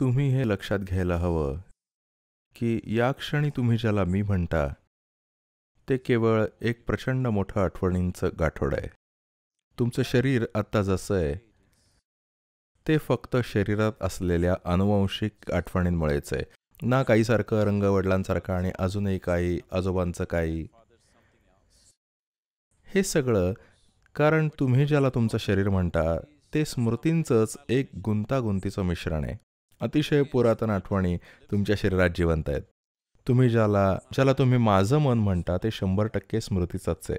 तुम्ही हे लक्षात घ्यायला हवं की या क्षणी तुम्ही ज्याला मी म्हणता ते केवळ एक प्रचंड मोठं आठवणींचं गाठोड आहे तुमचं शरीर आत्ता जसं आहे ते फक्त शरीरात असलेल्या अनुवांशिक आठवणींमुळेच आहे ना काहीसारखं रंगवडिलांसारखं आणि अजूनही काही आजोबांचं काही हे सगळं कारण तुम्ही ज्याला तुमचं शरीर म्हणता ते स्मृतींचंच एक गुंतागुंतीचं मिश्रण आहे अतिशय पुरातन आठवणी तुमच्या शरीरात जिवंत आहेत तुम्ही ज्याला ज्याला तुम्ही माझं मन म्हणता ते शंभर टक्के स्मृतीचंच आहे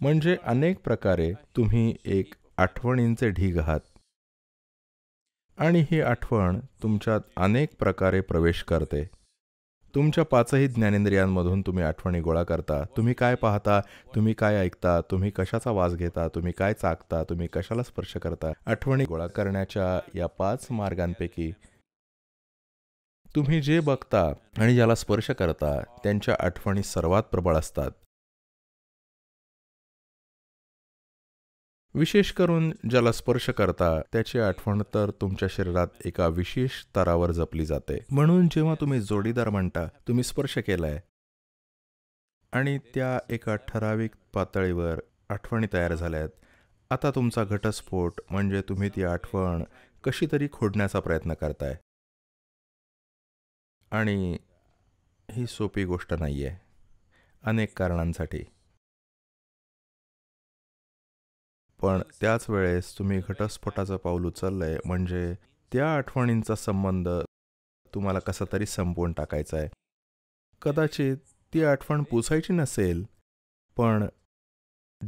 म्हणजे अनेक प्रकारे तुम्ही एक आठवणींचे ढीग आहात आणि ही आठवण तुमच्यात अनेक प्रकारे प्रवेश करते तुमच्या पाचही ज्ञानेंद्रियांमधून तुम्ही आठवणी गोळा करता तुम्ही काय पाहता तुम्ही काय ऐकता तुम्ही कशाचा वास घेता तुम्ही काय चाकता तुम्ही कशाला स्पर्श करता आठवणी गोळा करण्याच्या या पाच मार्गांपैकी तुम्ही जे बघता आणि ज्याला स्पर्श करता त्यांच्या आठवणी सर्वात प्रबळ असतात विशेष करून ज्याला स्पर्श करता त्याची आठवण तर तुमच्या शरीरात एका विशेष तरावर जपली जाते म्हणून जेव्हा तुम्ही जोडीदार म्हणता तुम्ही स्पर्श केलाय आणि त्या एका ठराविक पातळीवर आठवणी तयार झाल्यात आता तुमचा घटस्फोट म्हणजे तुम्ही ती आठवण कशी तरी खोडण्याचा प्रयत्न करताय आणि ही सोपी गोष्ट नाही आहे अनेक कारणांसाठी पण त्याच वेळेस तुम्ही घटस्फोटाचं पाऊल उचललंय म्हणजे त्या आठवणींचा संबंध तुम्हाला कसा तरी संपवून टाकायचा आहे कदाचित ती आठवण पुसायची नसेल पण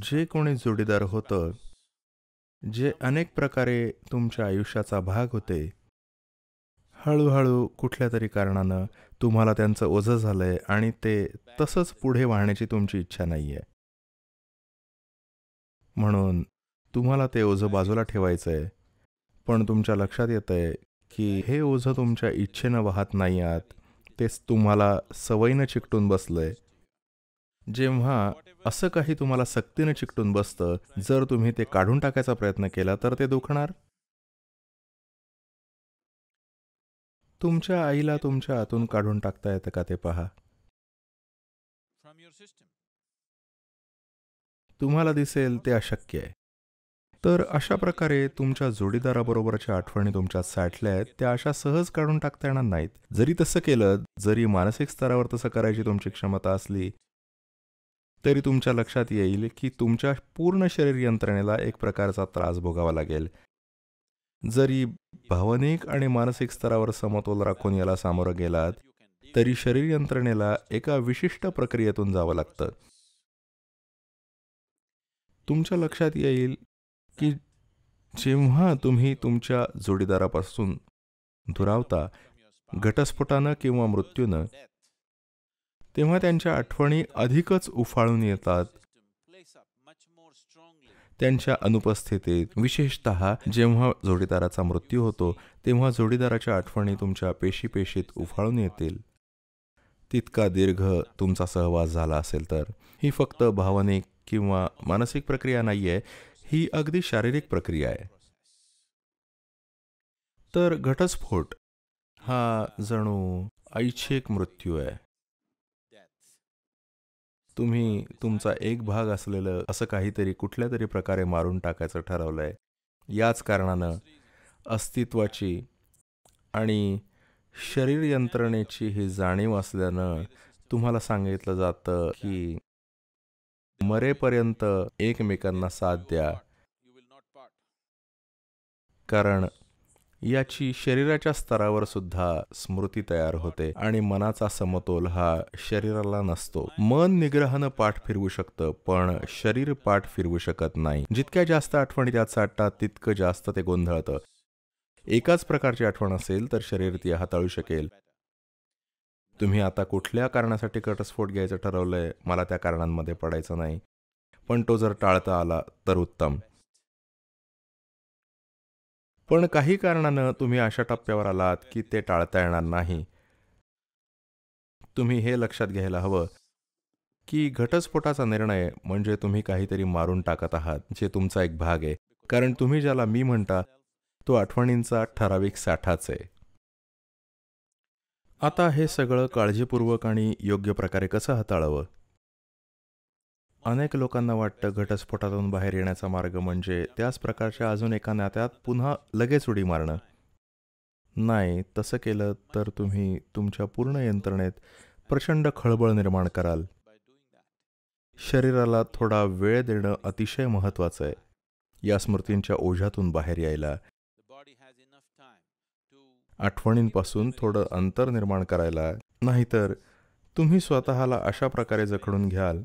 जे कोणी जोडीदार होतं जे अनेक प्रकारे तुमच्या आयुष्याचा भाग होते हळूहळू कुठल्या तरी कारणानं तुम्हाला त्यांचं ओझं झालं आहे आणि ते तसंच पुढे वाहण्याची तुमची इच्छा नाही आहे म्हणून तुम्हाला ते ओझं बाजूला ठेवायचं आहे पण तुमच्या लक्षात येतं आहे की हे ओझं तुमच्या इच्छेनं वाहत नाही आहात तेच तुम्हाला सवयीनं चिकटून बसलं आहे जेव्हा असं काही तुम्हाला सक्तीनं चिकटून बसतं जर तुम्ही ते काढून टाकायचा प्रयत्न केला तर ते दुखणार तुमच्या आईला तुमच्या आतून काढून टाकता येतं का ते पहा तुम्हाला दिसेल ते अशक्य आहे तर अशा प्रकारे तुमच्या जोडीदाराबरोबरच्या आठवणी तुमच्या साठल्या आहेत त्या अशा सहज काढून टाकता येणार नाहीत जरी तसं केलं जरी मानसिक स्तरावर तसं करायची तुमची क्षमता असली तरी तुमच्या लक्षात येईल की तुमच्या पूर्ण शरीर यंत्रणेला एक प्रकारचा त्रास भोगावा लागेल जरी भावनिक आणि मानसिक स्तरावर समतोल राखून याला सामोरं गेलात तरी शरीर यंत्रणेला एका विशिष्ट प्रक्रियेतून जावं लागतं तुमच्या लक्षात येईल की जेव्हा तुम्ही तुमच्या जोडीदारापासून दुरावता घटस्फोटानं किंवा मृत्यूनं तेव्हा त्यांच्या आठवणी अधिकच उफाळून येतात त्यांच्या अनुपस्थितीत विशेषत जेव्हा जोडीदाराचा मृत्यू होतो तेव्हा जोडीदाराच्या आठवणी तुमच्या पेशी पेशीत उफाळून येतील तितका दीर्घ तुमचा सहवास झाला असेल तर ही फक्त भावनिक किंवा मानसिक प्रक्रिया नाही आहे ही अगदी शारीरिक प्रक्रिया आहे तर घटस्फोट हा जणू ऐच्छिक मृत्यू आहे तुम्ही तुमचा एक भाग असलेलं असं काहीतरी कुठल्या तरी प्रकारे मारून टाकायचं ठरवलंय याच कारणानं अस्तित्वाची आणि शरीर यंत्रणेची ही जाणीव असल्यानं तुम्हाला सांगितलं जातं की मरेपर्यंत एकमेकांना साथ द्या कारण याची शरीराच्या स्तरावर सुद्धा स्मृती तयार होते आणि मनाचा समतोल हा शरीराला नसतो मन निग्रहानं पाठ फिरवू शकतं पण शरीर पाठ फिरवू शकत नाही जितक्या जास्त आठवणी त्यात साठतात तितकं जास्त ते गोंधळतं एकाच प्रकारची आठवण असेल तर शरीर ती हाताळू शकेल तुम्ही आता कुठल्या कारणासाठी घटस्फोट घ्यायचं ठरवलं आहे मला त्या कारणांमध्ये पडायचं नाही पण तो जर टाळता आला तर उत्तम पण काही कारणानं तुम्ही अशा टप्प्यावर आलात की ते टाळता येणार नाही तुम्ही हे लक्षात घ्यायला हवं की घटस्फोटाचा निर्णय म्हणजे तुम्ही काहीतरी मारून टाकत आहात जे तुमचा एक भाग आहे कारण तुम्ही ज्याला मी म्हणता तो आठवणींचा ठराविक साठाच आहे आता हे सगळं काळजीपूर्वक आणि योग्य प्रकारे कसं हाताळावं अनेक लोकांना वाटतं घटस्फोटातून बाहेर येण्याचा मार्ग म्हणजे त्याच प्रकारच्या अजून एका नात्यात पुन्हा लगेच उडी मारणं नाही तसं केलं तर तुम्ही तुमच्या पूर्ण यंत्रणेत प्रचंड खळबळ निर्माण कराल शरीराला थोडा वेळ देणं अतिशय महत्त्वाचं आहे या स्मृतींच्या ओझ्यातून बाहेर यायला आठवणींपासून थोडं अंतर निर्माण करायला नाहीतर तुम्ही स्वतःला अशा प्रकारे जखडून घ्याल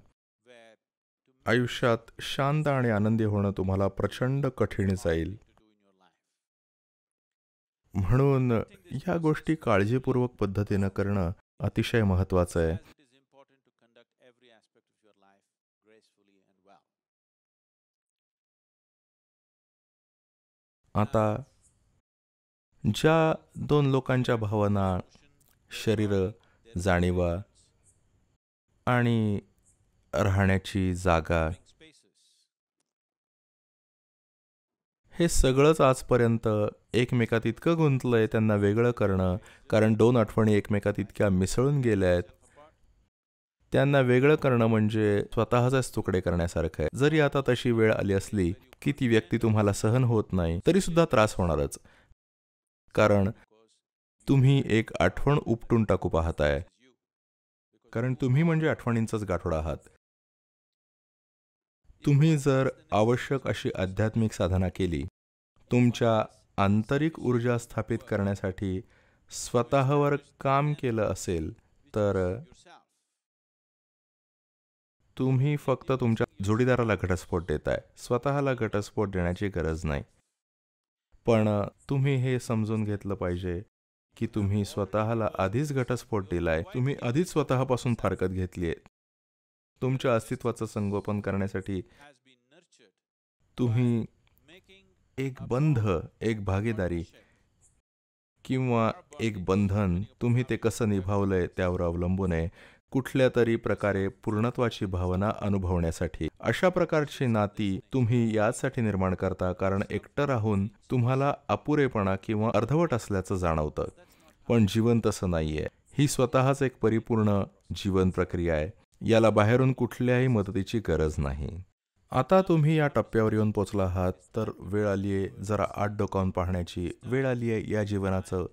आयुष्यात शांत आणि आनंदी होणं तुम्हाला प्रचंड कठीण जाईल म्हणून या गोष्टी काळजीपूर्वक पद्धतीनं करणं अतिशय महत्त्वाचं आहे आता ज्या दोन लोकांच्या भावना शरीर जाणीवा आणि राहण्याची जागा हे सगळंच आजपर्यंत एकमेकात इतकं गुंतलं आहे त्यांना वेगळं करणं कारण दोन आठवणी एकमेकात इतक्या मिसळून गेल्या आहेत त्यांना वेगळं करणं म्हणजे स्वतःचाच तुकडे करण्यासारखं आहे जरी आता तशी वेळ आली असली की ती व्यक्ती तुम्हाला सहन होत नाही तरी सुद्धा त्रास होणारच कारण तुम्ही एक आठवण उपटून टाकू पाहताय कारण तुम्ही म्हणजे आठवणींचाच गाठोडा आहात तुम्ही जर आवश्यक अशी आध्यात्मिक साधना केली तुमच्या आंतरिक ऊर्जा स्थापित करण्यासाठी स्वतःवर काम केलं असेल तर तुम्ही फक्त तुमच्या जोडीदाराला घटस्फोट देताय स्वतःला घटस्फोट देण्याची गरज नाही पण तुम्ही हे समजून घेतलं पाहिजे की तुम्ही स्वतःला आधीच घटस्फोट दिलाय तुम्ही आधीच स्वतःपासून फारकत घेतलीय तुमच्या अस्तित्वाचं संगोपन करण्यासाठी तुम्ही एक बंध एक भागीदारी किंवा एक बंधन तुम्ही ते कसं निभावलंय त्यावर अवलंबून आहे कुठल्या तरी प्रकारे पूर्णत्वाची भावना अनुभवण्यासाठी अशा प्रकारची नाती तुम्ही यासाठी निर्माण करता कारण एकटं राहून तुम्हाला अपुरेपणा किंवा अर्धवट असल्याचं जाणवतं पण जीवन तसं नाहीये ही स्वतःच एक परिपूर्ण जीवन प्रक्रिया आहे याला बाहेरून कुठल्याही मदतीची गरज नाही आता तुम्ही या टप्प्यावर येऊन पोचला आहात तर वेळ आली आहे जरा आत डोकावून पाहण्याची वेळ आली आहे या जीवनाचं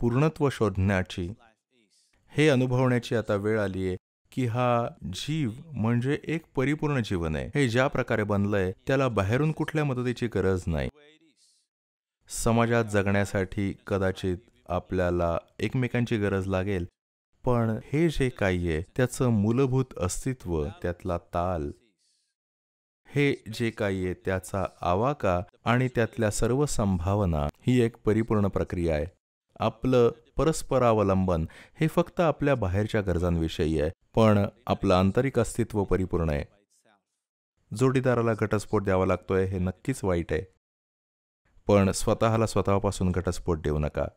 पूर्णत्व शोधण्याची हे अनुभवण्याची आता वेळ आली आहे की हा जीव म्हणजे एक परिपूर्ण जीवन आहे हे ज्या प्रकारे बनलंय त्याला बाहेरून कुठल्या मदतीची गरज नाही समाजात जगण्यासाठी कदाचित आपल्याला एकमेकांची गरज लागेल पण हे जे काही आहे त्याचं मूलभूत अस्तित्व त्यातला ताल हे जे काही आहे त्याचा आवाका आणि त्यातल्या सर्व संभावना ही एक परिपूर्ण प्रक्रिया आहे आपलं परस्परावलंबन हे फक्त आपल्या बाहेरच्या गरजांविषयी आहे पण आपलं आंतरिक अस्तित्व परिपूर्ण आहे जोडीदाराला घटस्फोट द्यावा लागतोय हे नक्कीच वाईट आहे पण स्वतःला स्वतःपासून घटस्फोट देऊ नका